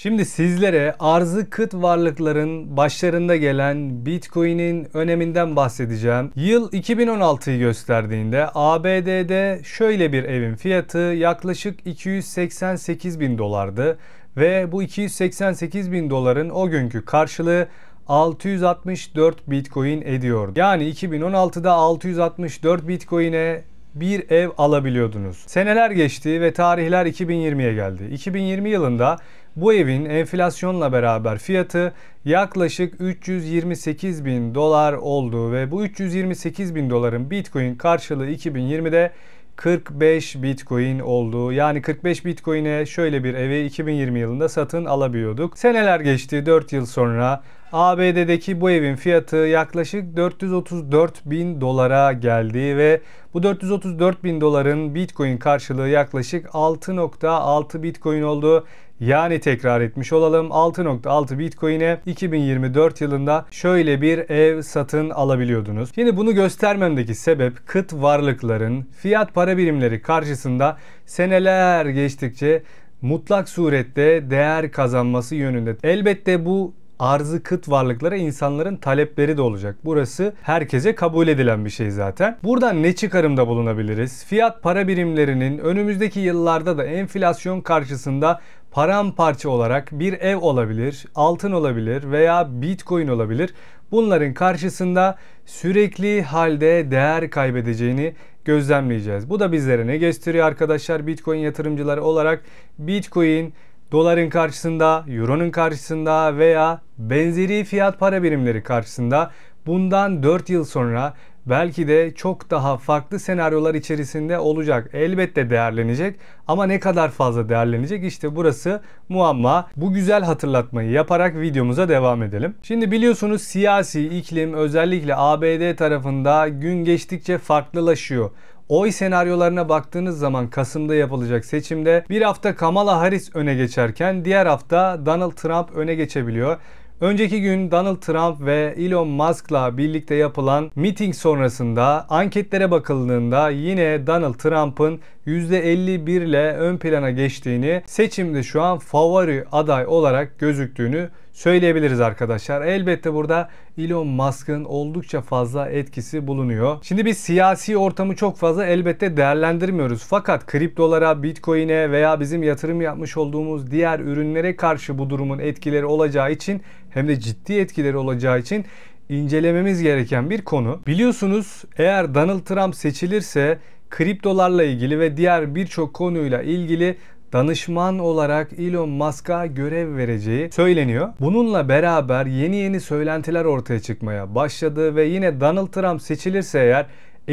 Şimdi sizlere arzı kıt varlıkların başlarında gelen Bitcoin'in öneminden bahsedeceğim. Yıl 2016'yı gösterdiğinde ABD'de şöyle bir evin fiyatı yaklaşık 288 bin dolardı ve bu 288 bin doların o günkü karşılığı 664 Bitcoin ediyordu. Yani 2016'da 664 Bitcoin'e bir ev alabiliyordunuz. Seneler geçti ve tarihler 2020'ye geldi. 2020 yılında bu evin enflasyonla beraber fiyatı yaklaşık 328 bin dolar oldu ve bu 328 bin doların Bitcoin karşılığı 2020'de 45 Bitcoin oldu. Yani 45 Bitcoin'e şöyle bir evi 2020 yılında satın alabiliyorduk. Seneler geçti 4 yıl sonra ABD'deki bu evin fiyatı yaklaşık 434 bin dolara geldi ve bu 434 bin doların Bitcoin karşılığı yaklaşık 6.6 Bitcoin oldu yani tekrar etmiş olalım 6.6 Bitcoin'e 2024 yılında şöyle bir ev satın alabiliyordunuz. Şimdi bunu göstermemdeki sebep kıt varlıkların fiyat para birimleri karşısında seneler geçtikçe mutlak surette değer kazanması yönünde. Elbette bu arzı kıt varlıklara insanların talepleri de olacak. Burası herkese kabul edilen bir şey zaten. Buradan ne çıkarımda bulunabiliriz? Fiyat para birimlerinin önümüzdeki yıllarda da enflasyon karşısında paramparça olarak bir ev olabilir, altın olabilir veya bitcoin olabilir. Bunların karşısında sürekli halde değer kaybedeceğini gözlemleyeceğiz. Bu da bizlere ne gösteriyor arkadaşlar? Bitcoin yatırımcıları olarak Bitcoin doların karşısında, euronun karşısında veya benzeri fiyat para birimleri karşısında bundan 4 yıl sonra belki de çok daha farklı senaryolar içerisinde olacak. Elbette değerlenecek ama ne kadar fazla değerlenecek işte burası muamma. Bu güzel hatırlatmayı yaparak videomuza devam edelim. Şimdi biliyorsunuz siyasi iklim özellikle ABD tarafında gün geçtikçe farklılaşıyor. Oy senaryolarına baktığınız zaman Kasım'da yapılacak seçimde bir hafta Kamala Harris öne geçerken diğer hafta Donald Trump öne geçebiliyor. Önceki gün Donald Trump ve Elon Musk'la birlikte yapılan miting sonrasında anketlere bakıldığında yine Donald Trump'ın %51 ile ön plana geçtiğini, seçimde şu an favori aday olarak gözüktüğünü söyleyebiliriz arkadaşlar. Elbette burada Elon Musk'ın oldukça fazla etkisi bulunuyor. Şimdi biz siyasi ortamı çok fazla elbette değerlendirmiyoruz. Fakat kriptolara, bitcoin'e veya bizim yatırım yapmış olduğumuz diğer ürünlere karşı bu durumun etkileri olacağı için hem de ciddi etkileri olacağı için incelememiz gereken bir konu. Biliyorsunuz eğer Donald Trump seçilirse kriptolarla ilgili ve diğer birçok konuyla ilgili danışman olarak Elon Musk'a görev vereceği söyleniyor. Bununla beraber yeni yeni söylentiler ortaya çıkmaya başladı ve yine Donald Trump seçilirse eğer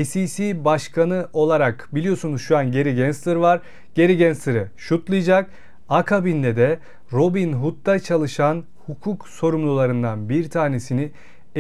SEC başkanı olarak biliyorsunuz şu an Gary Gensler var. Gary Gensler'ı şutlayacak. Akabinde de Robin Hood'da çalışan hukuk sorumlularından bir tanesini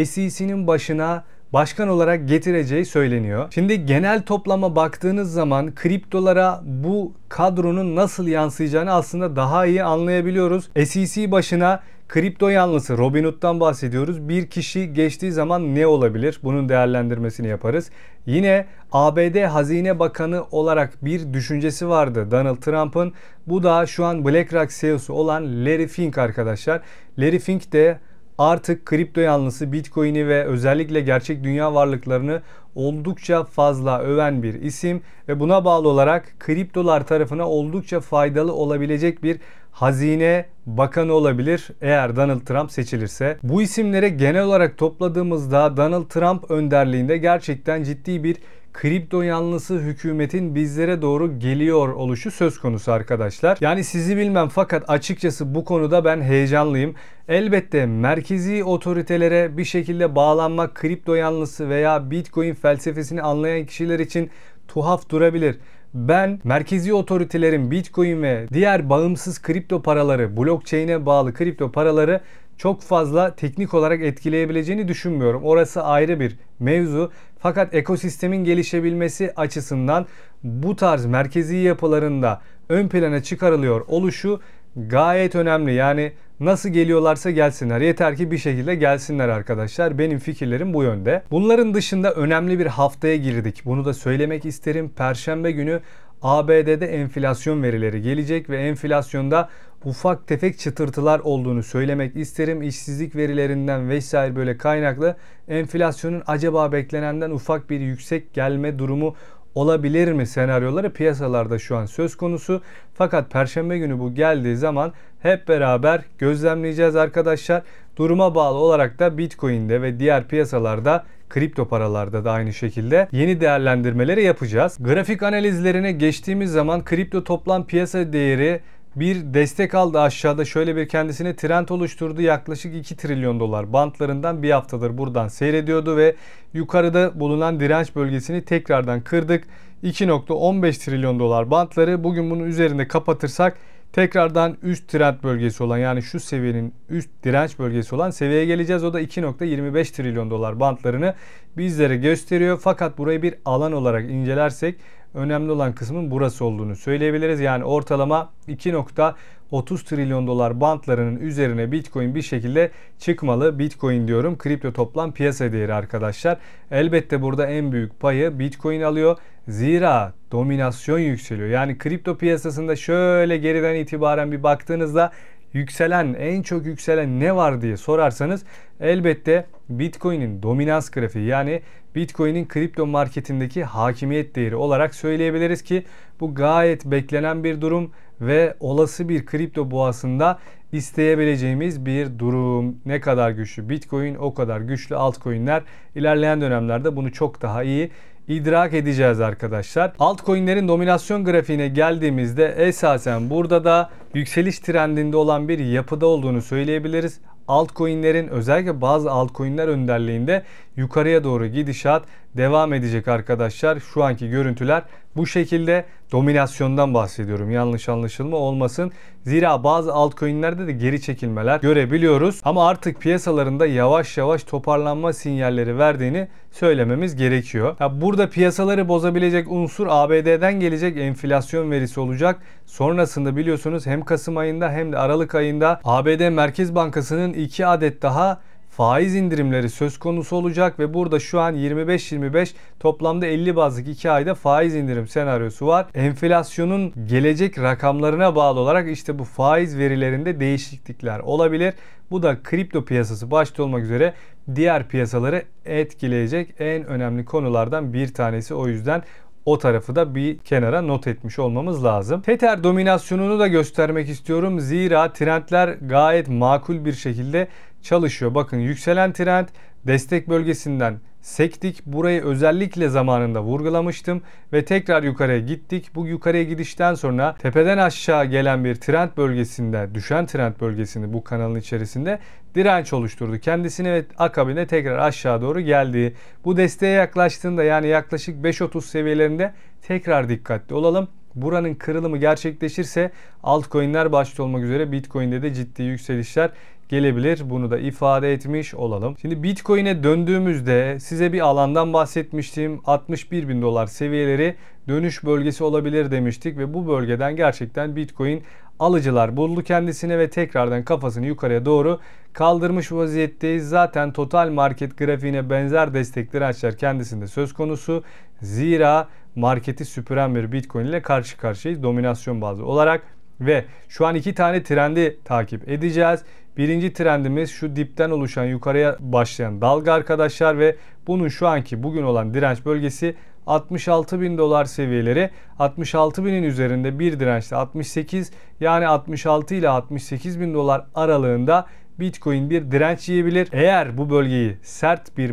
SEC'nin başına başkan olarak getireceği söyleniyor. Şimdi genel toplama baktığınız zaman kriptolara bu kadronun nasıl yansıyacağını aslında daha iyi anlayabiliyoruz. SEC başına Kripto yanlısı Robinhood'dan bahsediyoruz. Bir kişi geçtiği zaman ne olabilir? Bunun değerlendirmesini yaparız. Yine ABD Hazine Bakanı olarak bir düşüncesi vardı Donald Trump'ın. Bu da şu an BlackRock CEO'su olan Larry Fink arkadaşlar. Larry Fink de artık kripto yanlısı Bitcoin'i ve özellikle gerçek dünya varlıklarını oldukça fazla öven bir isim ve buna bağlı olarak kriptolar tarafına oldukça faydalı olabilecek bir hazine bakanı olabilir eğer Donald Trump seçilirse. Bu isimlere genel olarak topladığımızda Donald Trump önderliğinde gerçekten ciddi bir kripto yanlısı hükümetin bizlere doğru geliyor oluşu söz konusu arkadaşlar. Yani sizi bilmem fakat açıkçası bu konuda ben heyecanlıyım. Elbette merkezi otoritelere bir şekilde bağlanmak kripto yanlısı veya Bitcoin felsefesini anlayan kişiler için tuhaf durabilir. Ben merkezi otoritelerin Bitcoin ve diğer bağımsız kripto paraları, blockchain'e bağlı kripto paraları çok fazla teknik olarak etkileyebileceğini düşünmüyorum. Orası ayrı bir mevzu. Fakat ekosistemin gelişebilmesi açısından bu tarz merkezi yapılarında ön plana çıkarılıyor oluşu gayet önemli. Yani nasıl geliyorlarsa gelsinler. Yeter ki bir şekilde gelsinler arkadaşlar. Benim fikirlerim bu yönde. Bunların dışında önemli bir haftaya girdik. Bunu da söylemek isterim. Perşembe günü ABD'de enflasyon verileri gelecek ve enflasyonda ufak tefek çıtırtılar olduğunu söylemek isterim. İşsizlik verilerinden vesaire böyle kaynaklı enflasyonun acaba beklenenden ufak bir yüksek gelme durumu olabilir mi senaryoları piyasalarda şu an söz konusu. Fakat perşembe günü bu geldiği zaman hep beraber gözlemleyeceğiz arkadaşlar. Duruma bağlı olarak da Bitcoin'de ve diğer piyasalarda kripto paralarda da aynı şekilde yeni değerlendirmeleri yapacağız. Grafik analizlerine geçtiğimiz zaman kripto toplam piyasa değeri bir destek aldı aşağıda şöyle bir kendisine trend oluşturdu yaklaşık 2 trilyon dolar bantlarından bir haftadır buradan seyrediyordu ve yukarıda bulunan direnç bölgesini tekrardan kırdık 2.15 trilyon dolar bantları bugün bunun üzerinde kapatırsak tekrardan üst trend bölgesi olan yani şu seviyenin üst direnç bölgesi olan seviyeye geleceğiz. O da 2.25 trilyon dolar bantlarını bizlere gösteriyor. Fakat burayı bir alan olarak incelersek önemli olan kısmın burası olduğunu söyleyebiliriz. Yani ortalama 2.30 trilyon dolar bantlarının üzerine Bitcoin bir şekilde çıkmalı. Bitcoin diyorum kripto toplam piyasa değeri arkadaşlar. Elbette burada en büyük payı Bitcoin alıyor. Zira dominasyon yükseliyor. Yani kripto piyasasında şöyle geriden itibaren bir baktığınızda yükselen, en çok yükselen ne var diye sorarsanız elbette Bitcoin'in dominans grafiği yani Bitcoin'in kripto marketindeki hakimiyet değeri olarak söyleyebiliriz ki bu gayet beklenen bir durum ve olası bir kripto boğasında isteyebileceğimiz bir durum. Ne kadar güçlü Bitcoin o kadar güçlü altcoin'ler ilerleyen dönemlerde bunu çok daha iyi idrak edeceğiz arkadaşlar. Altcoin'lerin dominasyon grafiğine geldiğimizde esasen burada da yükseliş trendinde olan bir yapıda olduğunu söyleyebiliriz altcoin'lerin özellikle bazı altcoin'ler önderliğinde yukarıya doğru gidişat devam edecek arkadaşlar. Şu anki görüntüler bu şekilde dominasyondan bahsediyorum. Yanlış anlaşılma olmasın. Zira bazı altcoin'lerde de geri çekilmeler görebiliyoruz. Ama artık piyasalarında yavaş yavaş toparlanma sinyalleri verdiğini söylememiz gerekiyor. Ya burada piyasaları bozabilecek unsur ABD'den gelecek enflasyon verisi olacak. Sonrasında biliyorsunuz hem Kasım ayında hem de Aralık ayında ABD Merkez Bankası'nın 2 adet daha faiz indirimleri söz konusu olacak ve burada şu an 25-25 toplamda 50 bazlık 2 ayda faiz indirim senaryosu var. Enflasyonun gelecek rakamlarına bağlı olarak işte bu faiz verilerinde değişiklikler olabilir. Bu da kripto piyasası başta olmak üzere diğer piyasaları etkileyecek en önemli konulardan bir tanesi. O yüzden o tarafı da bir kenara not etmiş olmamız lazım. Tether dominasyonunu da göstermek istiyorum. Zira trendler gayet makul bir şekilde çalışıyor. Bakın yükselen trend destek bölgesinden sektik. Burayı özellikle zamanında vurgulamıştım ve tekrar yukarıya gittik. Bu yukarıya gidişten sonra tepeden aşağı gelen bir trend bölgesinde, düşen trend bölgesini bu kanalın içerisinde direnç oluşturdu. Kendisini ve akabinde tekrar aşağı doğru geldi. Bu desteğe yaklaştığında yani yaklaşık 5.30 seviyelerinde tekrar dikkatli olalım. Buranın kırılımı gerçekleşirse altcoin'ler başta olmak üzere Bitcoin'de de ciddi yükselişler gelebilir. Bunu da ifade etmiş olalım. Şimdi Bitcoin'e döndüğümüzde size bir alandan bahsetmiştim. 61 bin dolar seviyeleri dönüş bölgesi olabilir demiştik ve bu bölgeden gerçekten Bitcoin alıcılar buldu kendisine ve tekrardan kafasını yukarıya doğru kaldırmış vaziyetteyiz. Zaten total market grafiğine benzer destekleri açar kendisinde söz konusu. Zira marketi süpüren bir Bitcoin ile karşı karşıyayız dominasyon bazlı olarak ve şu an iki tane trendi takip edeceğiz. Birinci trendimiz şu dipten oluşan yukarıya başlayan dalga arkadaşlar ve bunun şu anki bugün olan direnç bölgesi 66 bin dolar seviyeleri 66 binin üzerinde bir dirençte 68 yani 66 ile 68 bin dolar aralığında Bitcoin bir direnç yiyebilir. Eğer bu bölgeyi sert bir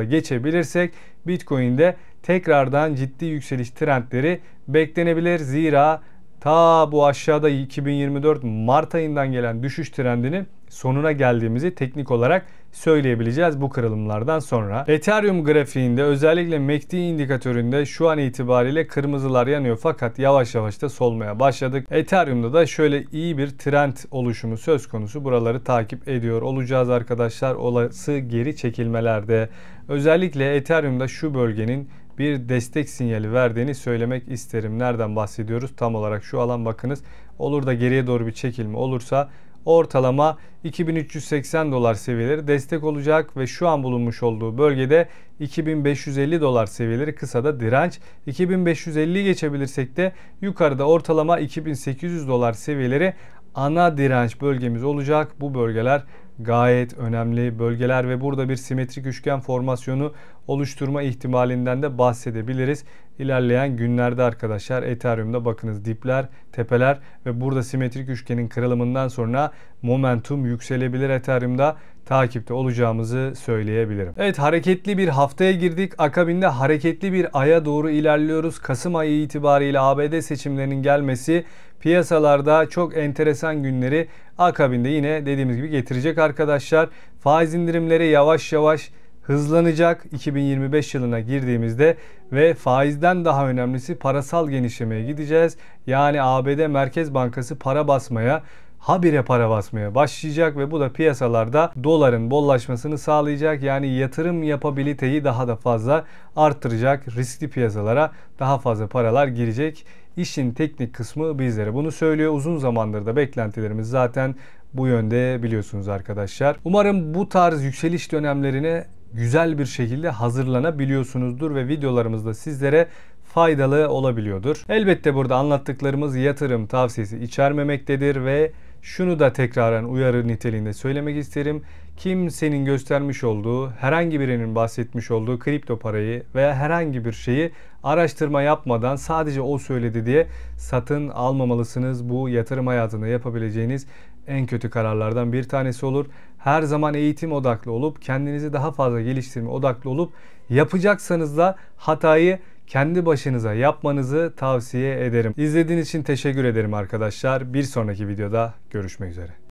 ile geçebilirsek Bitcoin'de tekrardan ciddi yükseliş trendleri beklenebilir. Zira ta bu aşağıda 2024 Mart ayından gelen düşüş trendinin sonuna geldiğimizi teknik olarak söyleyebileceğiz bu kırılımlardan sonra. Ethereum grafiğinde özellikle MACD e indikatöründe şu an itibariyle kırmızılar yanıyor fakat yavaş yavaş da solmaya başladık. Ethereum'da da şöyle iyi bir trend oluşumu söz konusu. Buraları takip ediyor olacağız arkadaşlar. Olası geri çekilmelerde özellikle Ethereum'da şu bölgenin bir destek sinyali verdiğini söylemek isterim. Nereden bahsediyoruz? Tam olarak şu alan bakınız. Olur da geriye doğru bir çekilme olursa ortalama 2380 dolar seviyeleri destek olacak ve şu an bulunmuş olduğu bölgede 2550 dolar seviyeleri kısa da direnç. 2.550 geçebilirsek de yukarıda ortalama 2800 dolar seviyeleri ana direnç bölgemiz olacak. Bu bölgeler gayet önemli bölgeler ve burada bir simetrik üçgen formasyonu oluşturma ihtimalinden de bahsedebiliriz. İlerleyen günlerde arkadaşlar Ethereum'da bakınız dipler, tepeler ve burada simetrik üçgenin kırılımından sonra momentum yükselebilir Ethereum'da takipte olacağımızı söyleyebilirim. Evet hareketli bir haftaya girdik. Akabinde hareketli bir aya doğru ilerliyoruz. Kasım ayı itibariyle ABD seçimlerinin gelmesi piyasalarda çok enteresan günleri akabinde yine dediğimiz gibi getirecek arkadaşlar. Faiz indirimleri yavaş yavaş hızlanacak 2025 yılına girdiğimizde ve faizden daha önemlisi parasal genişlemeye gideceğiz. Yani ABD Merkez Bankası para basmaya habire para basmaya başlayacak ve bu da piyasalarda doların bollaşmasını sağlayacak. Yani yatırım yapabiliteyi daha da fazla artıracak. Riskli piyasalara daha fazla paralar girecek. İşin teknik kısmı bizlere bunu söylüyor. Uzun zamandır da beklentilerimiz zaten bu yönde biliyorsunuz arkadaşlar. Umarım bu tarz yükseliş dönemlerine güzel bir şekilde hazırlanabiliyorsunuzdur ve videolarımızda sizlere faydalı olabiliyordur. Elbette burada anlattıklarımız yatırım tavsiyesi içermemektedir ve şunu da tekraren uyarı niteliğinde söylemek isterim. Kimsenin göstermiş olduğu, herhangi birinin bahsetmiş olduğu kripto parayı veya herhangi bir şeyi araştırma yapmadan sadece o söyledi diye satın almamalısınız. Bu yatırım hayatında yapabileceğiniz en kötü kararlardan bir tanesi olur. Her zaman eğitim odaklı olup kendinizi daha fazla geliştirme odaklı olup yapacaksanız da hatayı kendi başınıza yapmanızı tavsiye ederim. İzlediğiniz için teşekkür ederim arkadaşlar. Bir sonraki videoda görüşmek üzere.